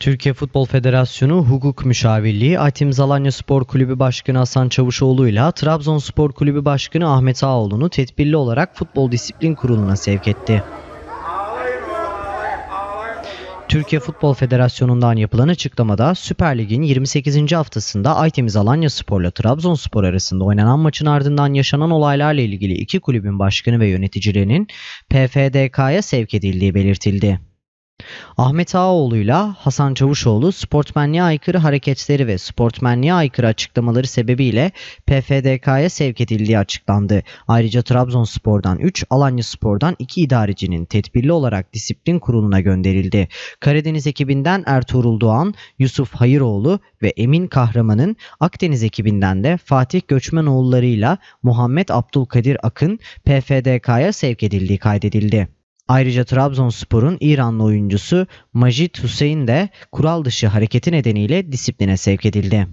Türkiye Futbol Federasyonu Hukuk Müşavirliği Atim Zalanya Spor Kulübü Başkanı Hasan Çavuşoğlu ile Trabzon Spor Kulübü Başkanı Ahmet Ağoğlu'nu tedbirli olarak Futbol Disiplin Kurulu'na sevk etti. Türkiye Futbol Federasyonu'ndan yapılan açıklamada Süper Lig'in 28. haftasında Aytemiz Alanya Spor'la Trabzonspor arasında oynanan maçın ardından yaşanan olaylarla ilgili iki kulübün başkanı ve yöneticilerinin PFDK'ya sevk edildiği belirtildi. Ahmet Ağaoğlu'yla Hasan Çavuşoğlu sportmenliğe aykırı hareketleri ve sportmenliğe aykırı açıklamaları sebebiyle PFDK'ya sevk edildiği açıklandı. Ayrıca Trabzonspor'dan 3, Alanyaspor'dan 2 idarecinin tedbirli olarak disiplin kuruluna gönderildi. Karadeniz ekibinden Ertuğrul Doğan, Yusuf Hayıroğlu ve Emin Kahraman'ın Akdeniz ekibinden de Fatih Göçmenoğulları'yla Muhammed Abdülkadir Akın PFDK'ya sevk edildiği kaydedildi. Ayrıca Trabzonspor'un İranlı oyuncusu Majid Hüseyin de kural dışı hareketi nedeniyle disipline sevk edildi.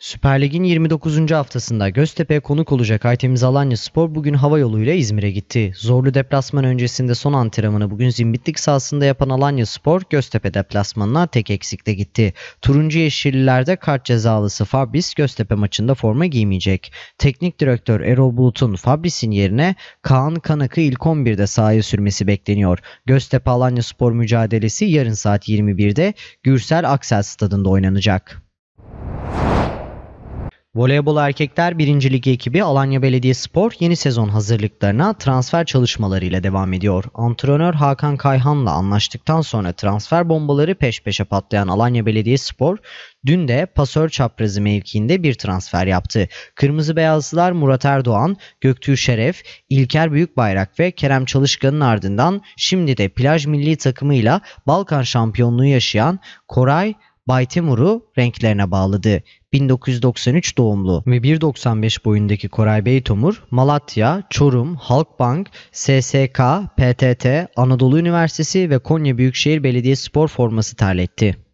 Süper Lig'in 29. haftasında Göztepe'ye konuk olacak Aytemiz Alanya Spor bugün hava yoluyla İzmir'e gitti. Zorlu deplasman öncesinde son antrenmanı bugün Zimbitlik sahasında yapan Alanya Spor, Göztepe deplasmanına tek eksikte gitti. Turuncu Yeşillilerde kart cezalısı Fabris Göztepe maçında forma giymeyecek. Teknik direktör Erol Bulut'un Fabris'in yerine Kaan Kanak'ı ilk 11'de sahaya sürmesi bekleniyor. Göztepe Alanya Spor mücadelesi yarın saat 21'de Gürsel Aksel stadında oynanacak. Voleybol erkekler 1. Lig ekibi Alanya Belediyespor yeni sezon hazırlıklarına transfer çalışmalarıyla devam ediyor. Antrenör Hakan Kayhan'la anlaştıktan sonra transfer bombaları peş peşe patlayan Alanya Belediyespor dün de pasör çaprazı mevkiinde bir transfer yaptı. Kırmızı beyazlılar Murat Erdoğan, Göktürk Şeref, İlker Büyükbayrak ve Kerem Çalışkan'ın ardından şimdi de plaj milli takımıyla Balkan şampiyonluğu yaşayan Koray Bay Timur'u renklerine bağladı. 1993 doğumlu ve 1.95 boyundaki Koray Beytomur, Malatya, Çorum, Halkbank, SSK, PTT, Anadolu Üniversitesi ve Konya Büyükşehir Belediye Spor forması terletti.